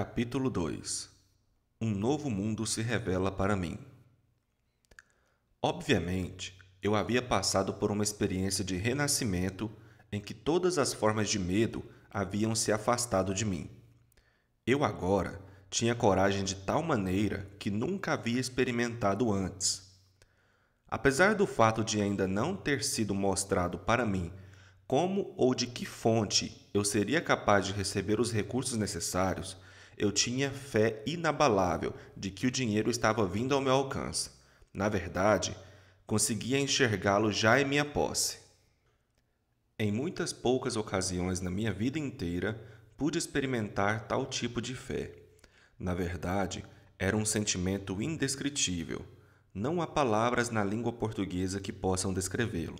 Capítulo 2 Um novo mundo se revela para mim. Obviamente, eu havia passado por uma experiência de renascimento em que todas as formas de medo haviam se afastado de mim. Eu agora tinha coragem de tal maneira que nunca havia experimentado antes. Apesar do fato de ainda não ter sido mostrado para mim como ou de que fonte eu seria capaz de receber os recursos necessários eu tinha fé inabalável de que o dinheiro estava vindo ao meu alcance. Na verdade, conseguia enxergá-lo já em minha posse. Em muitas poucas ocasiões na minha vida inteira, pude experimentar tal tipo de fé. Na verdade, era um sentimento indescritível. Não há palavras na língua portuguesa que possam descrevê-lo.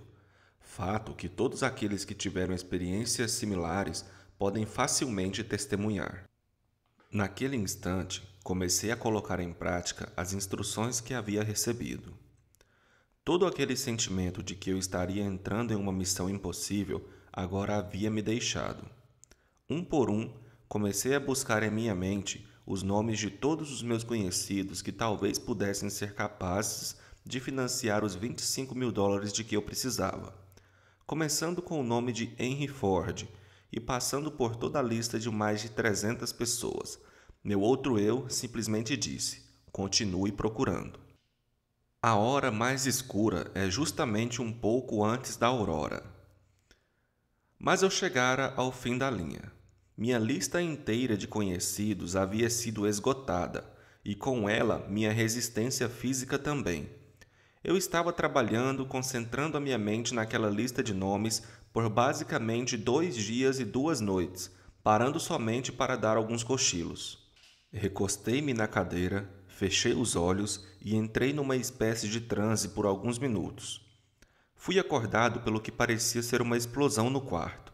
Fato que todos aqueles que tiveram experiências similares podem facilmente testemunhar. Naquele instante, comecei a colocar em prática as instruções que havia recebido. Todo aquele sentimento de que eu estaria entrando em uma missão impossível agora havia me deixado. Um por um, comecei a buscar em minha mente os nomes de todos os meus conhecidos que talvez pudessem ser capazes de financiar os 25 mil dólares de que eu precisava. Começando com o nome de Henry Ford, e passando por toda a lista de mais de 300 pessoas. Meu outro eu simplesmente disse: continue procurando. A hora mais escura é justamente um pouco antes da aurora. Mas eu chegara ao fim da linha. Minha lista inteira de conhecidos havia sido esgotada, e com ela minha resistência física também. Eu estava trabalhando, concentrando a minha mente naquela lista de nomes por basicamente dois dias e duas noites, parando somente para dar alguns cochilos. Recostei-me na cadeira, fechei os olhos e entrei numa espécie de transe por alguns minutos. Fui acordado pelo que parecia ser uma explosão no quarto.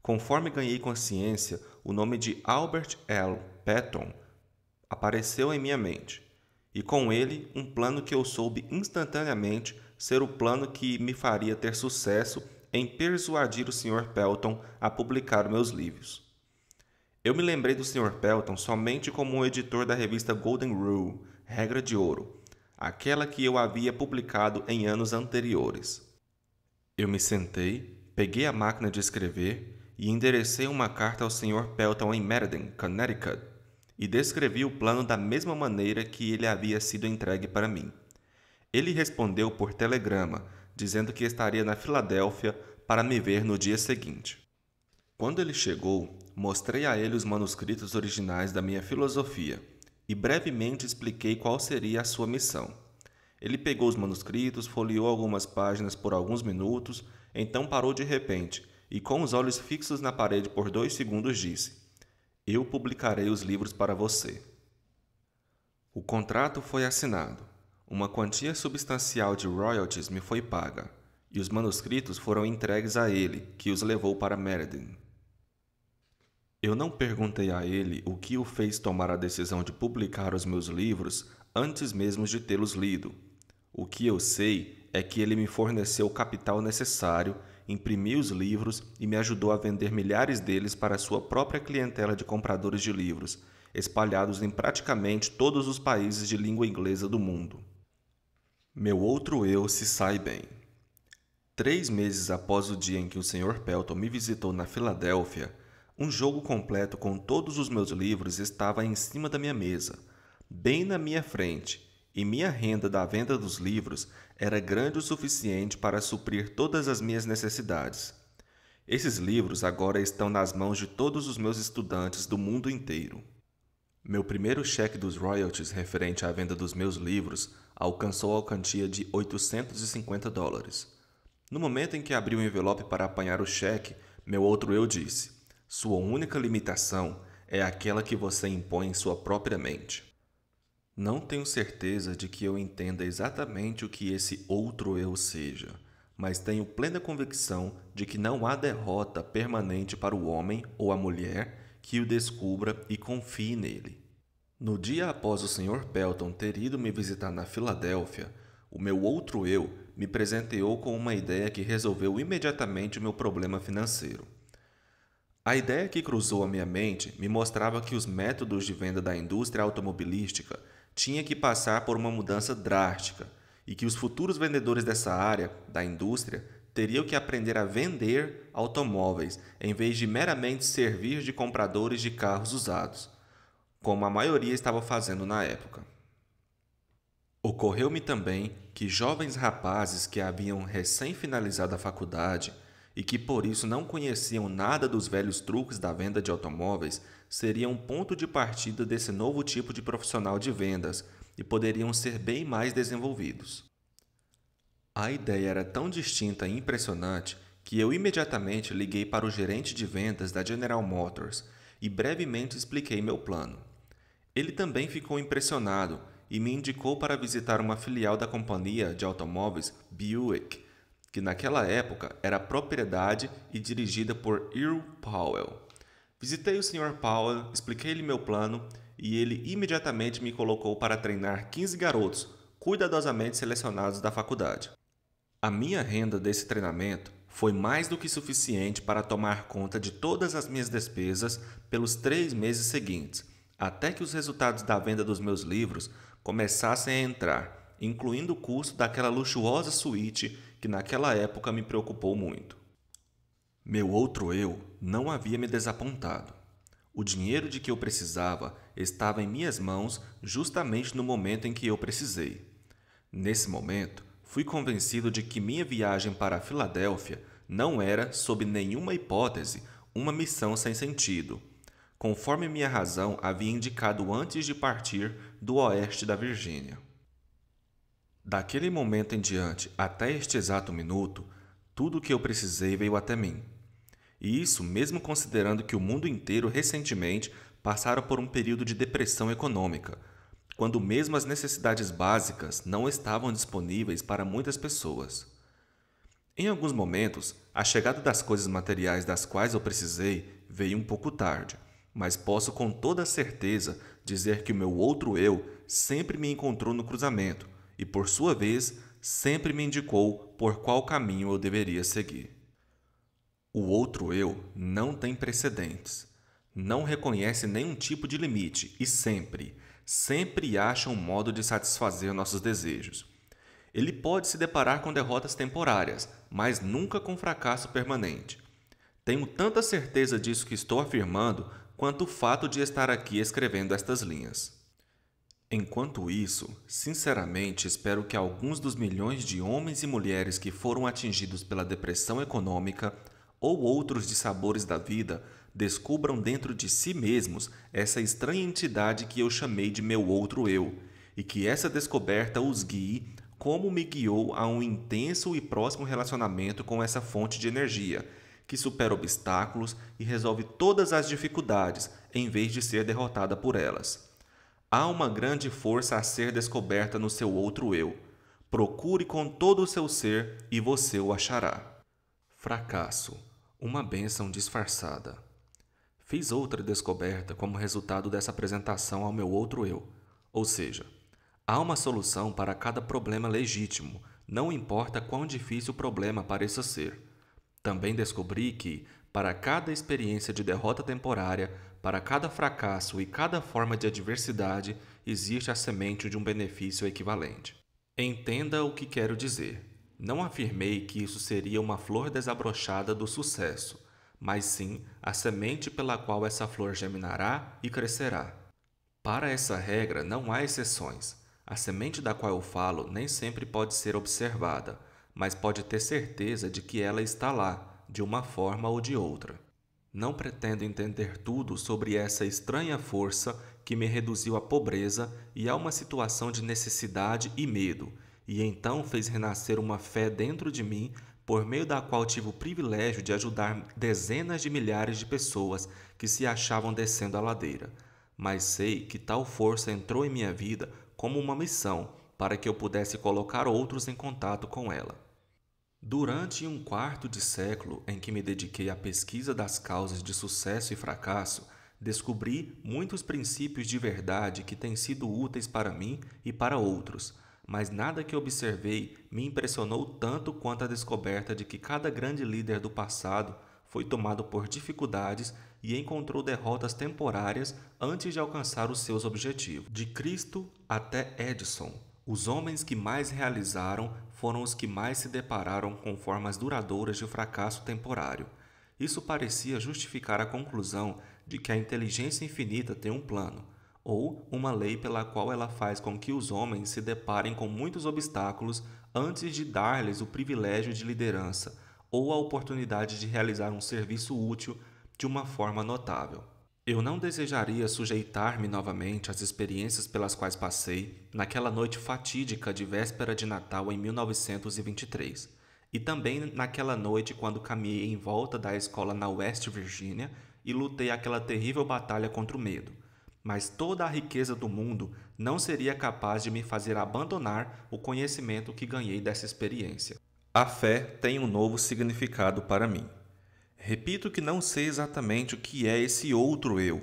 Conforme ganhei consciência, o nome de Albert L. Patton apareceu em minha mente, e com ele um plano que eu soube instantaneamente ser o plano que me faria ter sucesso em persuadir o Sr. Pelton a publicar meus livros. Eu me lembrei do Sr. Pelton somente como um editor da revista Golden Rule, Regra de Ouro, aquela que eu havia publicado em anos anteriores. Eu me sentei, peguei a máquina de escrever e enderecei uma carta ao Sr. Pelton em Meriden, Connecticut, e descrevi o plano da mesma maneira que ele havia sido entregue para mim. Ele respondeu por telegrama, dizendo que estaria na Filadélfia para me ver no dia seguinte. Quando ele chegou, mostrei a ele os manuscritos originais da minha filosofia e brevemente expliquei qual seria a sua missão. Ele pegou os manuscritos, folheou algumas páginas por alguns minutos, então parou de repente e, com os olhos fixos na parede por dois segundos, disse: Eu publicarei os livros para você. O contrato foi assinado uma quantia substancial de royalties me foi paga, e os manuscritos foram entregues a ele, que os levou para Meriden. Eu não perguntei a ele o que o fez tomar a decisão de publicar os meus livros antes mesmo de tê-los lido. O que eu sei é que ele me forneceu o capital necessário, imprimiu os livros e me ajudou a vender milhares deles para sua própria clientela de compradores de livros, espalhados em praticamente todos os países de língua inglesa do mundo. Meu outro eu se sai bem. Três meses após o dia em que o Sr. Pelton me visitou na Filadélfia, um jogo completo com todos os meus livros estava em cima da minha mesa, bem na minha frente, e minha renda da venda dos livros era grande o suficiente para suprir todas as minhas necessidades. Esses livros agora estão nas mãos de todos os meus estudantes do mundo inteiro. Meu primeiro cheque dos royalties referente à venda dos meus livros alcançou a quantia de 850 dólares. No momento em que abri o envelope para apanhar o cheque, meu outro eu disse: Sua única limitação é aquela que você impõe em sua própria mente. Não tenho certeza de que eu entenda exatamente o que esse outro eu seja, mas tenho plena convicção de que não há derrota permanente para o homem ou a mulher que o descubra e confie nele. No dia após o Sr. Pelton ter ido me visitar na Filadélfia, o meu outro eu me presenteou com uma ideia que resolveu imediatamente o meu problema financeiro. A ideia que cruzou a minha mente me mostrava que os métodos de venda da indústria automobilística tinha que passar por uma mudança drástica e que os futuros vendedores dessa área, da indústria, teriam que aprender a vender automóveis, em vez de meramente servir de compradores de carros usados, como a maioria estava fazendo na época. Ocorreu-me também que jovens rapazes que haviam recém-finalizado a faculdade e que por isso não conheciam nada dos velhos truques da venda de automóveis seriam um ponto de partida desse novo tipo de profissional de vendas e poderiam ser bem mais desenvolvidos. A ideia era tão distinta e impressionante que eu imediatamente liguei para o gerente de vendas da General Motors e brevemente expliquei meu plano. Ele também ficou impressionado e me indicou para visitar uma filial da companhia de automóveis Buick, que naquela época era propriedade e dirigida por Earl Powell. Visitei o Sr. Powell, expliquei-lhe meu plano e ele imediatamente me colocou para treinar 15 garotos, cuidadosamente selecionados da faculdade. A minha renda desse treinamento foi mais do que suficiente para tomar conta de todas as minhas despesas pelos três meses seguintes, até que os resultados da venda dos meus livros começassem a entrar, incluindo o custo daquela luxuosa suíte que naquela época me preocupou muito. Meu outro eu não havia me desapontado. O dinheiro de que eu precisava estava em minhas mãos justamente no momento em que eu precisei. Nesse momento, fui convencido de que minha viagem para a Filadélfia não era, sob nenhuma hipótese, uma missão sem sentido, conforme minha razão havia indicado antes de partir do oeste da Virgínia. Daquele momento em diante, até este exato minuto, tudo o que eu precisei veio até mim. E isso mesmo considerando que o mundo inteiro recentemente passara por um período de depressão econômica, quando mesmo as necessidades básicas não estavam disponíveis para muitas pessoas. Em alguns momentos, a chegada das coisas materiais das quais eu precisei veio um pouco tarde, mas posso com toda certeza dizer que o meu outro eu sempre me encontrou no cruzamento e, por sua vez, sempre me indicou por qual caminho eu deveria seguir. O outro eu não tem precedentes, não reconhece nenhum tipo de limite e sempre, sempre acha um modo de satisfazer nossos desejos. Ele pode se deparar com derrotas temporárias, mas nunca com fracasso permanente. Tenho tanta certeza disso que estou afirmando quanto o fato de estar aqui escrevendo estas linhas. Enquanto isso, sinceramente espero que alguns dos milhões de homens e mulheres que foram atingidos pela depressão econômica ou outros dissabores da vida descubram dentro de si mesmos essa estranha entidade que eu chamei de meu outro eu, e que essa descoberta os guie como me guiou a um intenso e próximo relacionamento com essa fonte de energia, que supera obstáculos e resolve todas as dificuldades, em vez de ser derrotada por elas. Há uma grande força a ser descoberta no seu outro eu. Procure com todo o seu ser e você o achará. Fracasso uma bênção disfarçada. Fiz outra descoberta como resultado dessa apresentação ao meu outro eu. Ou seja, há uma solução para cada problema legítimo, não importa quão difícil o problema pareça ser. Também descobri que, para cada experiência de derrota temporária, para cada fracasso e cada forma de adversidade, existe a semente de um benefício equivalente. Entenda o que quero dizer. Não afirmei que isso seria uma flor desabrochada do sucesso, mas sim a semente pela qual essa flor germinará e crescerá. Para essa regra não há exceções. A semente da qual eu falo nem sempre pode ser observada, mas pode ter certeza de que ela está lá, de uma forma ou de outra. Não pretendo entender tudo sobre essa estranha força que me reduziu à pobreza e a uma situação de necessidade e medo, e então fez renascer uma fé dentro de mim por meio da qual tive o privilégio de ajudar dezenas de milhares de pessoas que se achavam descendo a ladeira. Mas sei que tal força entrou em minha vida como uma missão para que eu pudesse colocar outros em contato com ela. Durante um quarto de século em que me dediquei à pesquisa das causas de sucesso e fracasso, descobri muitos princípios de verdade que têm sido úteis para mim e para outros mas nada que observei me impressionou tanto quanto a descoberta de que cada grande líder do passado foi tomado por dificuldades e encontrou derrotas temporárias antes de alcançar os seus objetivos. De Cristo até Edison, os homens que mais realizaram foram os que mais se depararam com formas duradouras de fracasso temporário. Isso parecia justificar a conclusão de que a inteligência infinita tem um plano, ou uma lei pela qual ela faz com que os homens se deparem com muitos obstáculos antes de dar-lhes o privilégio de liderança ou a oportunidade de realizar um serviço útil de uma forma notável. Eu não desejaria sujeitar-me novamente às experiências pelas quais passei naquela noite fatídica de véspera de Natal em 1923, e também naquela noite quando caminhei em volta da escola na West Virginia e lutei aquela terrível batalha contra o medo mas toda a riqueza do mundo não seria capaz de me fazer abandonar o conhecimento que ganhei dessa experiência. A fé tem um novo significado para mim. Repito que não sei exatamente o que é esse outro eu,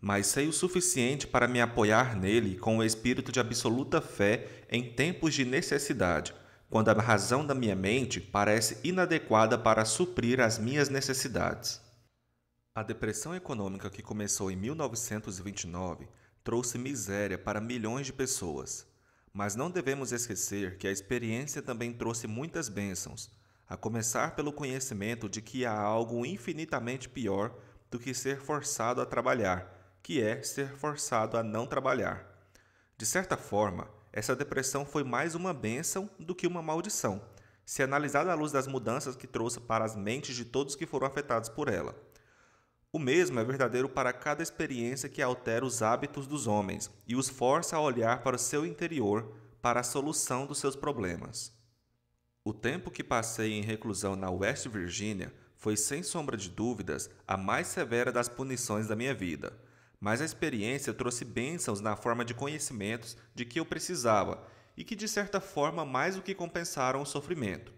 mas sei o suficiente para me apoiar nele com o espírito de absoluta fé em tempos de necessidade, quando a razão da minha mente parece inadequada para suprir as minhas necessidades. A depressão econômica que começou em 1929 trouxe miséria para milhões de pessoas. Mas não devemos esquecer que a experiência também trouxe muitas bênçãos, a começar pelo conhecimento de que há algo infinitamente pior do que ser forçado a trabalhar, que é ser forçado a não trabalhar. De certa forma, essa depressão foi mais uma bênção do que uma maldição, se analisada à luz das mudanças que trouxe para as mentes de todos que foram afetados por ela. O mesmo é verdadeiro para cada experiência que altera os hábitos dos homens e os força a olhar para o seu interior para a solução dos seus problemas. O tempo que passei em reclusão na West Virginia foi, sem sombra de dúvidas, a mais severa das punições da minha vida, mas a experiência trouxe bênçãos na forma de conhecimentos de que eu precisava e que, de certa forma, mais do que compensaram o sofrimento.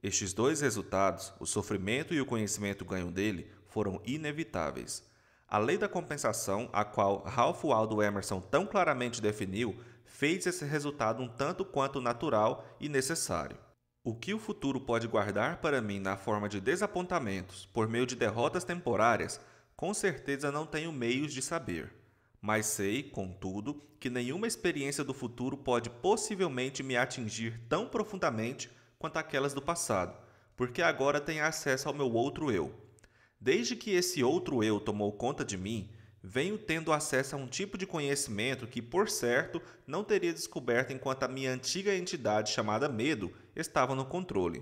Estes dois resultados, o sofrimento e o conhecimento ganho dele, foram inevitáveis. A lei da compensação, a qual Ralph Waldo Emerson tão claramente definiu, fez esse resultado um tanto quanto natural e necessário. O que o futuro pode guardar para mim na forma de desapontamentos por meio de derrotas temporárias, com certeza não tenho meios de saber. Mas sei, contudo, que nenhuma experiência do futuro pode possivelmente me atingir tão profundamente quanto aquelas do passado, porque agora tenho acesso ao meu outro eu, Desde que esse outro eu tomou conta de mim, venho tendo acesso a um tipo de conhecimento que, por certo, não teria descoberto enquanto a minha antiga entidade chamada medo estava no controle.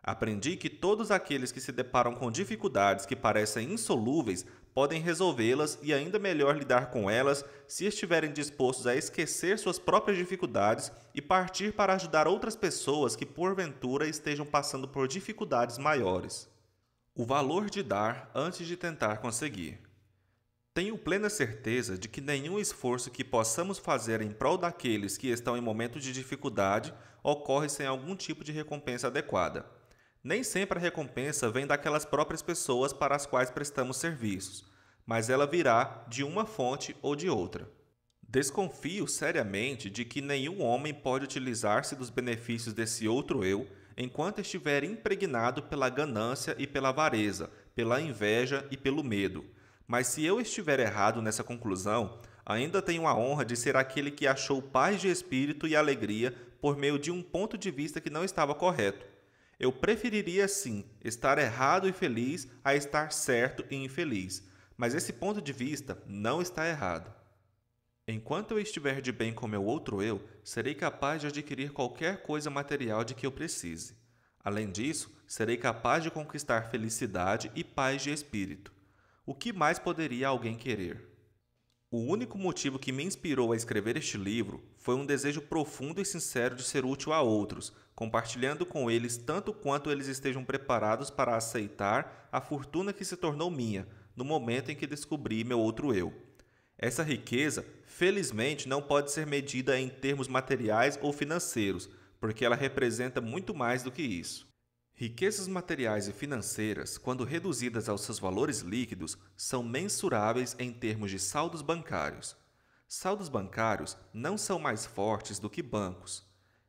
Aprendi que todos aqueles que se deparam com dificuldades que parecem insolúveis podem resolvê-las e ainda melhor lidar com elas se estiverem dispostos a esquecer suas próprias dificuldades e partir para ajudar outras pessoas que porventura estejam passando por dificuldades maiores. O valor de dar antes de tentar conseguir. Tenho plena certeza de que nenhum esforço que possamos fazer em prol daqueles que estão em momentos de dificuldade ocorre sem algum tipo de recompensa adequada. Nem sempre a recompensa vem daquelas próprias pessoas para as quais prestamos serviços, mas ela virá de uma fonte ou de outra. Desconfio seriamente de que nenhum homem pode utilizar-se dos benefícios desse outro eu enquanto estiver impregnado pela ganância e pela avareza, pela inveja e pelo medo. Mas se eu estiver errado nessa conclusão, ainda tenho a honra de ser aquele que achou paz de espírito e alegria por meio de um ponto de vista que não estava correto. Eu preferiria, sim, estar errado e feliz a estar certo e infeliz, mas esse ponto de vista não está errado. Enquanto eu estiver de bem com meu outro eu, serei capaz de adquirir qualquer coisa material de que eu precise. Além disso, serei capaz de conquistar felicidade e paz de espírito. O que mais poderia alguém querer? O único motivo que me inspirou a escrever este livro foi um desejo profundo e sincero de ser útil a outros, compartilhando com eles tanto quanto eles estejam preparados para aceitar a fortuna que se tornou minha no momento em que descobri meu outro eu. Essa riqueza, felizmente, não pode ser medida em termos materiais ou financeiros, porque ela representa muito mais do que isso. Riquezas materiais e financeiras, quando reduzidas aos seus valores líquidos, são mensuráveis em termos de saldos bancários. Saldos bancários não são mais fortes do que bancos.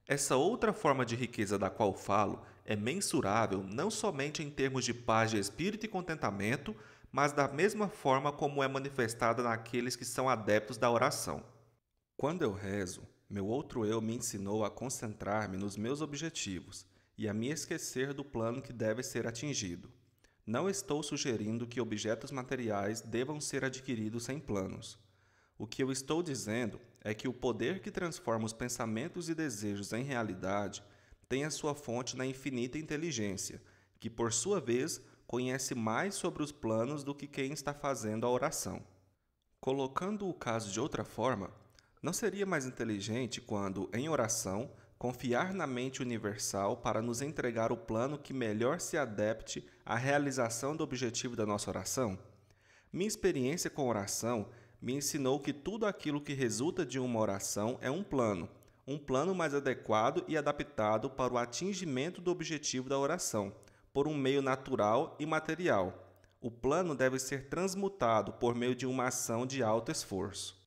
Essa outra forma de riqueza da qual falo é mensurável não somente em termos de paz de espírito e contentamento, mas da mesma forma como é manifestada naqueles que são adeptos da oração. Quando eu rezo, meu outro eu me ensinou a concentrar-me nos meus objetivos e a me esquecer do plano que deve ser atingido. Não estou sugerindo que objetos materiais devam ser adquiridos sem planos. O que eu estou dizendo é que o poder que transforma os pensamentos e desejos em realidade tem a sua fonte na infinita inteligência, que por sua vez conhece mais sobre os planos do que quem está fazendo a oração. Colocando o caso de outra forma, não seria mais inteligente quando, em oração, confiar na mente universal para nos entregar o plano que melhor se adapte à realização do objetivo da nossa oração? Minha experiência com oração me ensinou que tudo aquilo que resulta de uma oração é um plano, um plano mais adequado e adaptado para o atingimento do objetivo da oração, por um meio natural e material. O plano deve ser transmutado por meio de uma ação de alto esforço.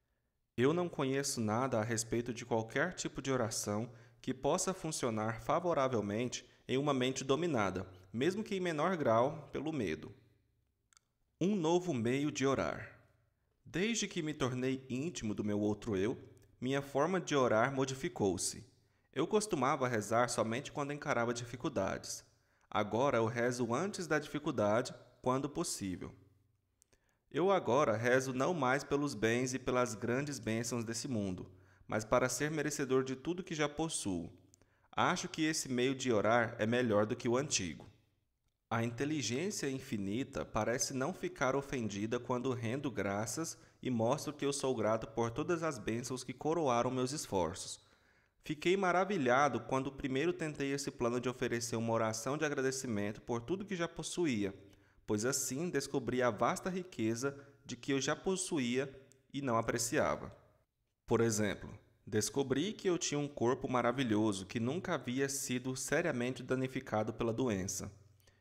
Eu não conheço nada a respeito de qualquer tipo de oração que possa funcionar favoravelmente em uma mente dominada, mesmo que em menor grau pelo medo. Um novo meio de orar. Desde que me tornei íntimo do meu outro eu, minha forma de orar modificou-se. Eu costumava rezar somente quando encarava dificuldades. Agora eu rezo antes da dificuldade, quando possível. Eu agora rezo não mais pelos bens e pelas grandes bênçãos desse mundo, mas para ser merecedor de tudo que já possuo. Acho que esse meio de orar é melhor do que o antigo. A inteligência infinita parece não ficar ofendida quando rendo graças e mostro que eu sou grato por todas as bênçãos que coroaram meus esforços, Fiquei maravilhado quando primeiro tentei esse plano de oferecer uma oração de agradecimento por tudo que já possuía, pois assim descobri a vasta riqueza de que eu já possuía e não apreciava. Por exemplo, descobri que eu tinha um corpo maravilhoso que nunca havia sido seriamente danificado pela doença.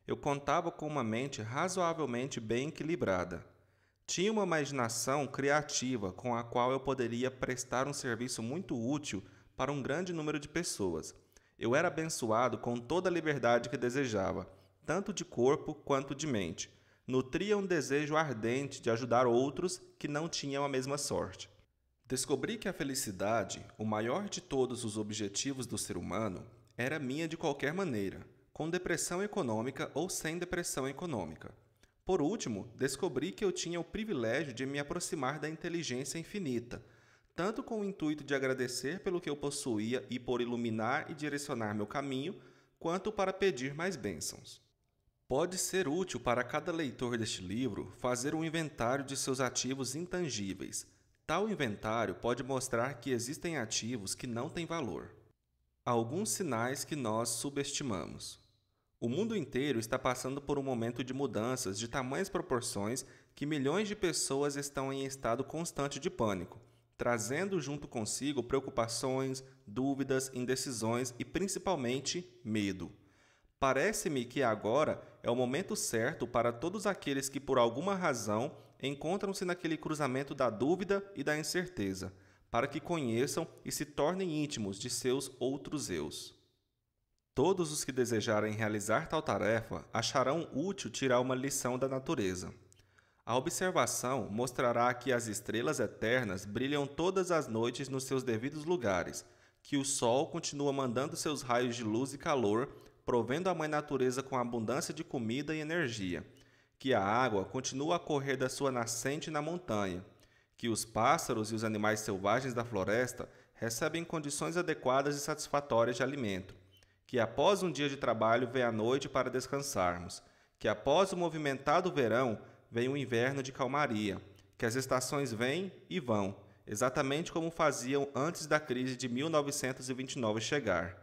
Eu contava com uma mente razoavelmente bem equilibrada. Tinha uma imaginação criativa com a qual eu poderia prestar um serviço muito útil para um grande número de pessoas. Eu era abençoado com toda a liberdade que desejava, tanto de corpo quanto de mente. Nutria um desejo ardente de ajudar outros que não tinham a mesma sorte. Descobri que a felicidade, o maior de todos os objetivos do ser humano, era minha de qualquer maneira, com depressão econômica ou sem depressão econômica. Por último, descobri que eu tinha o privilégio de me aproximar da inteligência infinita, tanto com o intuito de agradecer pelo que eu possuía e por iluminar e direcionar meu caminho, quanto para pedir mais bênçãos. Pode ser útil para cada leitor deste livro fazer um inventário de seus ativos intangíveis. Tal inventário pode mostrar que existem ativos que não têm valor. Alguns sinais que nós subestimamos. O mundo inteiro está passando por um momento de mudanças de tamanhas proporções que milhões de pessoas estão em estado constante de pânico, trazendo junto consigo preocupações, dúvidas, indecisões e principalmente medo. Parece-me que agora é o momento certo para todos aqueles que, por alguma razão, encontram-se naquele cruzamento da dúvida e da incerteza, para que conheçam e se tornem íntimos de seus outros eus. Todos os que desejarem realizar tal tarefa acharão útil tirar uma lição da natureza. A observação mostrará que as estrelas eternas brilham todas as noites nos seus devidos lugares, que o Sol continua mandando seus raios de luz e calor, provendo a Mãe Natureza com abundância de comida e energia, que a água continua a correr da sua nascente na montanha, que os pássaros e os animais selvagens da floresta recebem condições adequadas e satisfatórias de alimento, que após um dia de trabalho vem a noite para descansarmos, que após o movimentado verão vem o inverno de calmaria, que as estações vêm e vão, exatamente como faziam antes da crise de 1929 chegar,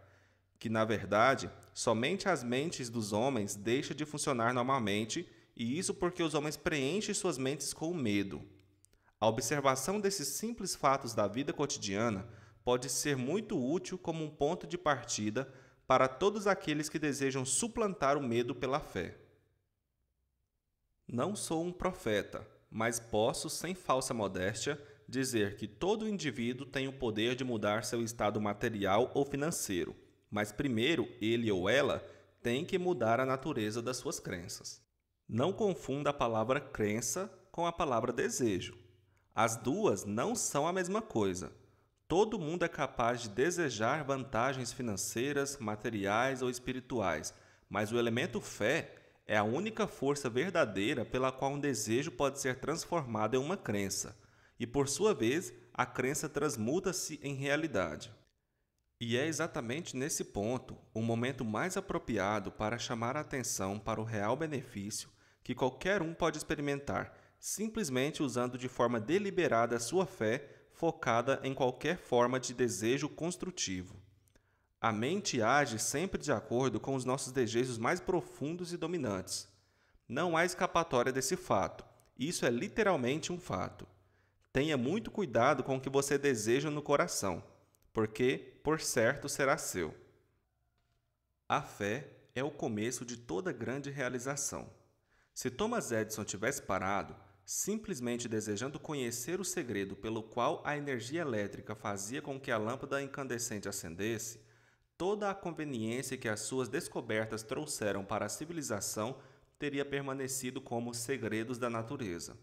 que na verdade somente as mentes dos homens deixam de funcionar normalmente, e isso porque os homens preenchem suas mentes com medo. A observação desses simples fatos da vida cotidiana pode ser muito útil como um ponto de partida para todos aqueles que desejam suplantar o medo pela fé. Não sou um profeta, mas posso, sem falsa modéstia, dizer que todo indivíduo tem o poder de mudar seu estado material ou financeiro, mas primeiro ele ou ela tem que mudar a natureza das suas crenças. Não confunda a palavra crença com a palavra desejo. As duas não são a mesma coisa. Todo mundo é capaz de desejar vantagens financeiras, materiais ou espirituais, mas o elemento fé é a única força verdadeira pela qual um desejo pode ser transformado em uma crença, e por sua vez, a crença transmuta-se em realidade. E é exatamente nesse ponto o momento mais apropriado para chamar a atenção para o real benefício que qualquer um pode experimentar, simplesmente usando de forma deliberada a sua fé focada em qualquer forma de desejo construtivo. A mente age sempre de acordo com os nossos desejos mais profundos e dominantes. Não há escapatória desse fato. Isso é literalmente um fato. Tenha muito cuidado com o que você deseja no coração, porque, por certo, será seu. A fé é o começo de toda grande realização. Se Thomas Edison tivesse parado, simplesmente desejando conhecer o segredo pelo qual a energia elétrica fazia com que a lâmpada incandescente acendesse, toda a conveniência que as suas descobertas trouxeram para a civilização teria permanecido como segredos da natureza.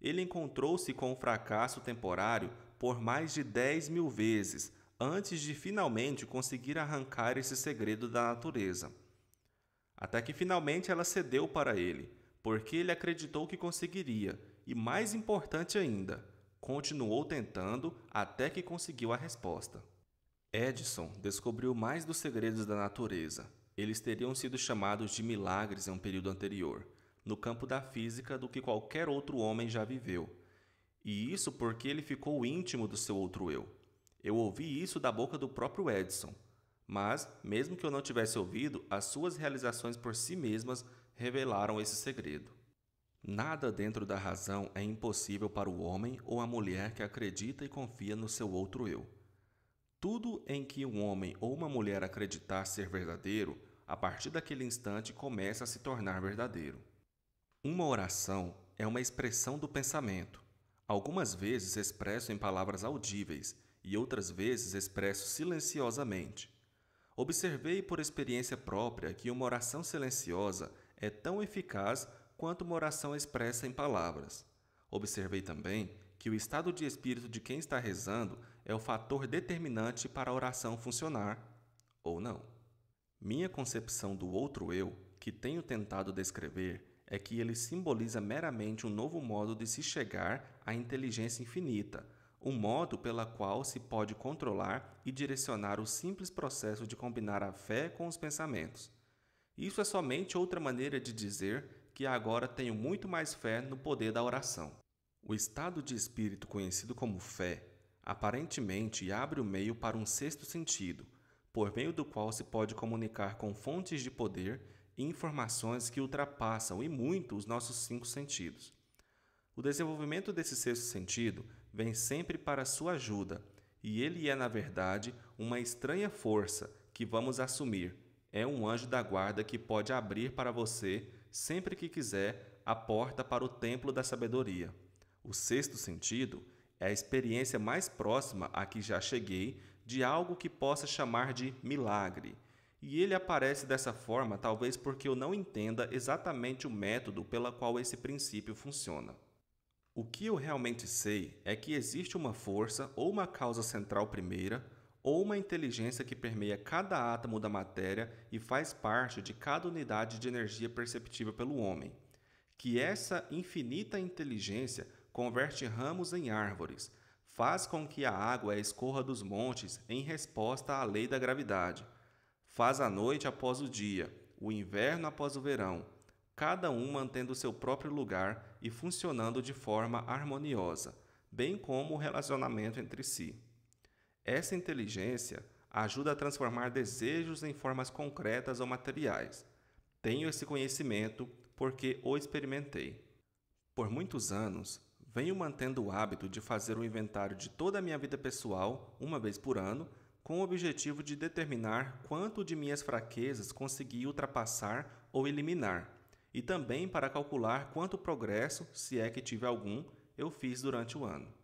Ele encontrou-se com o um fracasso temporário por mais de 10 mil vezes antes de finalmente conseguir arrancar esse segredo da natureza. Até que finalmente ela cedeu para ele, porque ele acreditou que conseguiria, e mais importante ainda, continuou tentando até que conseguiu a resposta. Edison descobriu mais dos segredos da natureza. Eles teriam sido chamados de milagres em um período anterior, no campo da física do que qualquer outro homem já viveu. E isso porque ele ficou íntimo do seu outro eu. Eu ouvi isso da boca do próprio Edison. Mas, mesmo que eu não tivesse ouvido, as suas realizações por si mesmas revelaram esse segredo. Nada dentro da razão é impossível para o homem ou a mulher que acredita e confia no seu outro eu. Tudo em que um homem ou uma mulher acreditar ser verdadeiro, a partir daquele instante começa a se tornar verdadeiro. Uma oração é uma expressão do pensamento, algumas vezes expresso em palavras audíveis e outras vezes expresso silenciosamente. Observei por experiência própria que uma oração silenciosa é tão eficaz quanto uma oração expressa em palavras. Observei também que o estado de espírito de quem está rezando é o fator determinante para a oração funcionar ou não. Minha concepção do outro eu, que tenho tentado descrever, é que ele simboliza meramente um novo modo de se chegar à inteligência infinita, um modo pela qual se pode controlar e direcionar o simples processo de combinar a fé com os pensamentos. Isso é somente outra maneira de dizer que agora tenho muito mais fé no poder da oração. O estado de espírito conhecido como fé aparentemente abre o meio para um sexto sentido, por meio do qual se pode comunicar com fontes de poder e informações que ultrapassam e muito os nossos cinco sentidos. O desenvolvimento desse sexto sentido vem sempre para sua ajuda, e ele é, na verdade, uma estranha força que vamos assumir. É um anjo da guarda que pode abrir para você, sempre que quiser, a porta para o templo da sabedoria. O sexto sentido é a experiência mais próxima a que já cheguei de algo que possa chamar de milagre. E ele aparece dessa forma talvez porque eu não entenda exatamente o método pela qual esse princípio funciona. O que eu realmente sei é que existe uma força ou uma causa central primeira, ou uma inteligência que permeia cada átomo da matéria e faz parte de cada unidade de energia perceptível pelo homem. Que essa infinita inteligência converte ramos em árvores, faz com que a água escorra dos montes em resposta à lei da gravidade. Faz a noite após o dia, o inverno após o verão, cada um mantendo seu próprio lugar e funcionando de forma harmoniosa, bem como o relacionamento entre si. Essa inteligência ajuda a transformar desejos em formas concretas ou materiais. Tenho esse conhecimento porque o experimentei. Por muitos anos, venho mantendo o hábito de fazer um inventário de toda a minha vida pessoal, uma vez por ano, com o objetivo de determinar quanto de minhas fraquezas consegui ultrapassar ou eliminar, e também para calcular quanto progresso, se é que tive algum, eu fiz durante o ano.